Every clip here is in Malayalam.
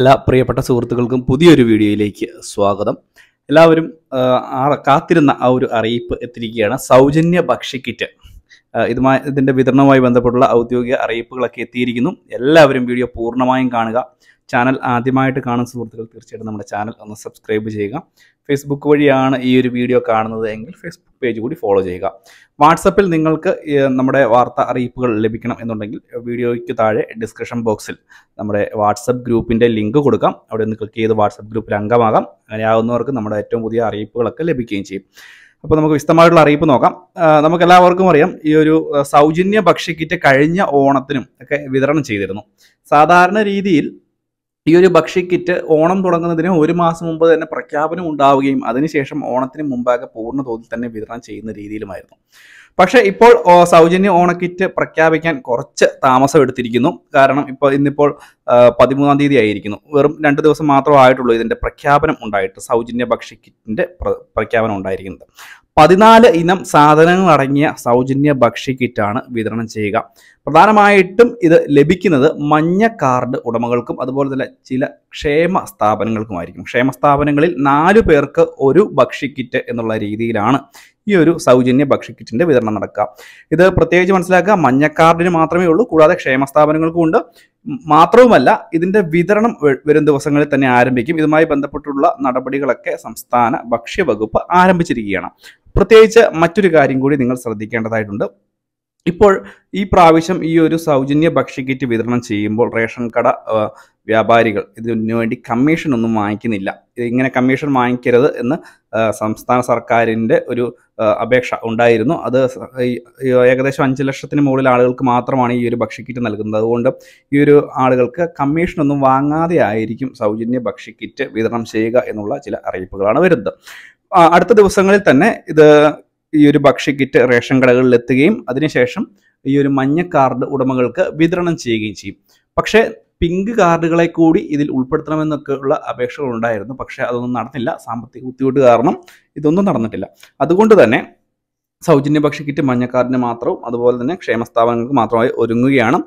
എല്ലാ പ്രിയപ്പെട്ട സുഹൃത്തുക്കൾക്കും പുതിയൊരു വീഡിയോയിലേക്ക് സ്വാഗതം എല്ലാവരും കാത്തിരുന്ന ആ ഒരു അറിയിപ്പ് എത്തിയിരിക്കുകയാണ് സൗജന്യ ഭക്ഷ്യക്കിറ്റ് ഇതുമായി ഇതിൻ്റെ വിതരണവുമായി ബന്ധപ്പെട്ടുള്ള ഔദ്യോഗിക അറിയിപ്പുകളൊക്കെ എത്തിയിരിക്കുന്നു എല്ലാവരും വീഡിയോ പൂർണ്ണമായും കാണുക ചാനൽ ആദ്യമായിട്ട് കാണുന്ന സുഹൃത്തുക്കൾ തീർച്ചയായിട്ടും നമ്മുടെ ചാനൽ ഒന്ന് സബ്സ്ക്രൈബ് ചെയ്യുക ഫേസ്ബുക്ക് വഴിയാണ് ഈ ഒരു വീഡിയോ കാണുന്നത് എങ്കിൽ ഫേസ്ബുക്ക് പേജ് കൂടി ഫോളോ ചെയ്യുക വാട്സപ്പിൽ നിങ്ങൾക്ക് നമ്മുടെ വാർത്ത അറിയിപ്പുകൾ ലഭിക്കണം എന്നുണ്ടെങ്കിൽ വീഡിയോയ്ക്ക് താഴെ ഡിസ്ക്രിപ്ഷൻ ബോക്സിൽ നമ്മുടെ വാട്സപ്പ് ഗ്രൂപ്പിൻ്റെ ലിങ്ക് കൊടുക്കാം അവിടെ ഒന്ന് ക്ലിക്ക് ചെയ്ത് വാട്സപ്പ് ഗ്രൂപ്പിൽ അംഗമാകാം അങ്ങനെ ആകുന്നവർക്ക് നമ്മുടെ ഏറ്റവും പുതിയ അറിയിപ്പുകളൊക്കെ ലഭിക്കുകയും ചെയ്യും അപ്പോൾ നമുക്ക് വിശദമായിട്ടുള്ള അറിയിപ്പ് നോക്കാം നമുക്ക് എല്ലാവർക്കും അറിയാം ഈ ഒരു സൗജന്യ ഭക്ഷ്യക്കിറ്റ് കഴിഞ്ഞ ഓണത്തിനും ഒക്കെ വിതരണം ചെയ്തിരുന്നു സാധാരണ രീതിയിൽ ഈ ഒരു ഭക്ഷ്യക്കിറ്റ് ഓണം തുടങ്ങുന്നതിന് ഒരു മാസം മുമ്പ് തന്നെ പ്രഖ്യാപനം ഉണ്ടാവുകയും അതിനുശേഷം ഓണത്തിന് മുമ്പാകെ പൂർണ്ണ തോതിൽ തന്നെ വിതരണം ചെയ്യുന്ന രീതിയിലുമായിരുന്നു പക്ഷേ ഇപ്പോൾ സൗജന്യ ഓണക്കിറ്റ് പ്രഖ്യാപിക്കാൻ കുറച്ച് താമസം എടുത്തിരിക്കുന്നു കാരണം ഇപ്പോൾ ഇന്നിപ്പോൾ പതിമൂന്നാം തീയതി ആയിരിക്കുന്നു വെറും രണ്ട് ദിവസം മാത്രമേ ആയിട്ടുള്ളൂ ഇതിൻ്റെ പ്രഖ്യാപനം ഉണ്ടായിട്ട് സൗജന്യ ഭക്ഷ്യക്കിറ്റിൻ്റെ പ്രഖ്യാപനം ഉണ്ടായിരിക്കുന്നത് പതിനാല് ഇനം സാധനങ്ങൾ അടങ്ങിയ സൗജന്യ ഭക്ഷ്യക്കിറ്റാണ് വിതരണം ചെയ്യുക പ്രധാനമായിട്ടും ഇത് ലഭിക്കുന്നത് മഞ്ഞ കാർഡ് ഉടമകൾക്കും അതുപോലെ തന്നെ ചില ക്ഷേമ സ്ഥാപനങ്ങൾക്കുമായിരിക്കും ക്ഷേമ സ്ഥാപനങ്ങളിൽ നാലു പേർക്ക് ഒരു ഭക്ഷ്യക്കിറ്റ് എന്നുള്ള രീതിയിലാണ് ഈ ഒരു സൗജന്യ ഭക്ഷ്യക്കിറ്റിൻ്റെ വിതരണം നടക്കുക ഇത് പ്രത്യേകിച്ച് മനസ്സിലാക്കുക മഞ്ഞ കാർഡിന് മാത്രമേ ഉള്ളൂ കൂടാതെ ക്ഷേമ സ്ഥാപനങ്ങൾക്കും ഉണ്ട് മാത്രവുമല്ല ഇതിൻ്റെ വിതരണം വരും ദിവസങ്ങളിൽ തന്നെ ആരംഭിക്കും ഇതുമായി ബന്ധപ്പെട്ടുള്ള നടപടികളൊക്കെ സംസ്ഥാന ഭക്ഷ്യവകുപ്പ് ആരംഭിച്ചിരിക്കുകയാണ് പ്രത്യേകിച്ച് മറ്റൊരു കാര്യം കൂടി നിങ്ങൾ ശ്രദ്ധിക്കേണ്ടതായിട്ടുണ്ട് ഇപ്പോൾ ഈ പ്രാവശ്യം ഈ ഒരു സൗജന്യ ഭക്ഷ്യക്കിറ്റ് വിതരണം ചെയ്യുമ്പോൾ റേഷൻ കട വ്യാപാരികൾ ഇതിനു വേണ്ടി കമ്മീഷൻ ഒന്നും വാങ്ങിക്കുന്നില്ല ഇങ്ങനെ കമ്മീഷൻ വാങ്ങിക്കരുത് എന്ന് സംസ്ഥാന സർക്കാരിൻ്റെ ഒരു അപേക്ഷ ഉണ്ടായിരുന്നു അത് ഏകദേശം അഞ്ച് ലക്ഷത്തിന് മുകളിൽ ആളുകൾക്ക് മാത്രമാണ് ഈ ഒരു ഭക്ഷ്യക്കിറ്റ് നൽകുന്നത് അതുകൊണ്ട് ഈ ഒരു ആളുകൾക്ക് കമ്മീഷൻ ഒന്നും വാങ്ങാതെ ആയിരിക്കും സൗജന്യ ഭക്ഷ്യക്കിറ്റ് വിതരണം ചെയ്യുക എന്നുള്ള ചില അറിയിപ്പുകളാണ് വരുന്നത് അടുത്ത ദിവസങ്ങളിൽ തന്നെ ഇത് ഈ ഒരു ഭക്ഷ്യക്കിറ്റ് റേഷൻ കടകളിൽ എത്തുകയും അതിനുശേഷം ഈ ഒരു മഞ്ഞ കാർഡ് ഉടമകൾക്ക് വിതരണം ചെയ്യുകയും ചെയ്യും പക്ഷേ പിങ്ക് കാർഡുകളെ കൂടി ഇതിൽ ഉൾപ്പെടുത്തണമെന്നൊക്കെ ഉള്ള അപേക്ഷകൾ ഉണ്ടായിരുന്നു പക്ഷേ അതൊന്നും നടന്നില്ല സാമ്പത്തിക ബുദ്ധിമുട്ട് കാരണം ഇതൊന്നും നടന്നിട്ടില്ല അതുകൊണ്ട് തന്നെ സൗജന്യ ഭക്ഷ്യ കിറ്റ് മഞ്ഞക്കാടിന് മാത്രവും അതുപോലെ തന്നെ ക്ഷേമസ്ഥാപനങ്ങൾക്ക് മാത്രമായി ഒരുങ്ങുകയാണ്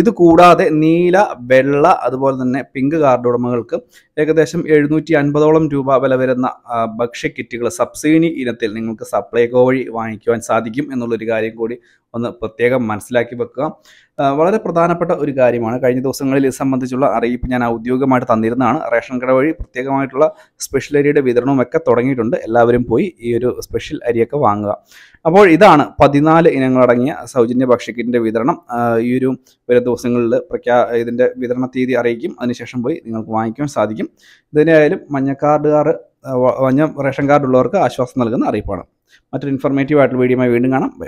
ഇത് കൂടാതെ നീല വെള്ള അതുപോലെ തന്നെ പിങ്ക് കാർഡ് ഉടമകൾക്ക് ഏകദേശം എഴുന്നൂറ്റി അൻപതോളം രൂപ വില വരുന്ന ഭക്ഷ്യ കിറ്റുകൾ സബ്സിഡി ഇനത്തിൽ നിങ്ങൾക്ക് സപ്ലൈകോ വഴി വാങ്ങിക്കുവാൻ സാധിക്കും എന്നുള്ളൊരു കാര്യം കൂടി ഒന്ന് പ്രത്യേകം മനസ്സിലാക്കി വെക്കുക വളരെ പ്രധാനപ്പെട്ട ഒരു കാര്യമാണ് കഴിഞ്ഞ ദിവസങ്ങളിൽ ഇത് സംബന്ധിച്ചുള്ള അറിയിപ്പ് ഞാൻ ഔദ്യോഗികമായിട്ട് തന്നിരുന്നതാണ് റേഷൻ കട വഴി പ്രത്യേകമായിട്ടുള്ള സ്പെഷ്യൽ അരിയുടെ വിതരണവും ഒക്കെ തുടങ്ങിയിട്ടുണ്ട് എല്ലാവരും പോയി ഈ ഒരു സ്പെഷ്യൽ അരിയൊക്കെ വാങ്ങുക അപ്പോൾ ഇതാണ് പതിനാല് ഇനങ്ങളടങ്ങിയ സൗജന്യ ഭക്ഷ്യക്കിറ്റിൻ്റെ വിതരണം ഈ ഒരു വരെ ദിവസങ്ങളിൽ പ്രഖ്യാ ഇതിൻ്റെ വിതരണ തീയതി അറിയിക്കും അതിനുശേഷം പോയി നിങ്ങൾക്ക് വാങ്ങിക്കാൻ സാധിക്കും ഇതിനായാലും മഞ്ഞക്കാർഡുകാർ മഞ്ഞ റേഷൻ കാർഡുള്ളവർക്ക് ആശ്വാസം നൽകുന്ന അറിയിപ്പാണ് മറ്റൊരു ഇൻഫോർമേറ്റീവ് ആയിട്ടുള്ള വീഡിയോയുമായി വീണ്ടും കാണാം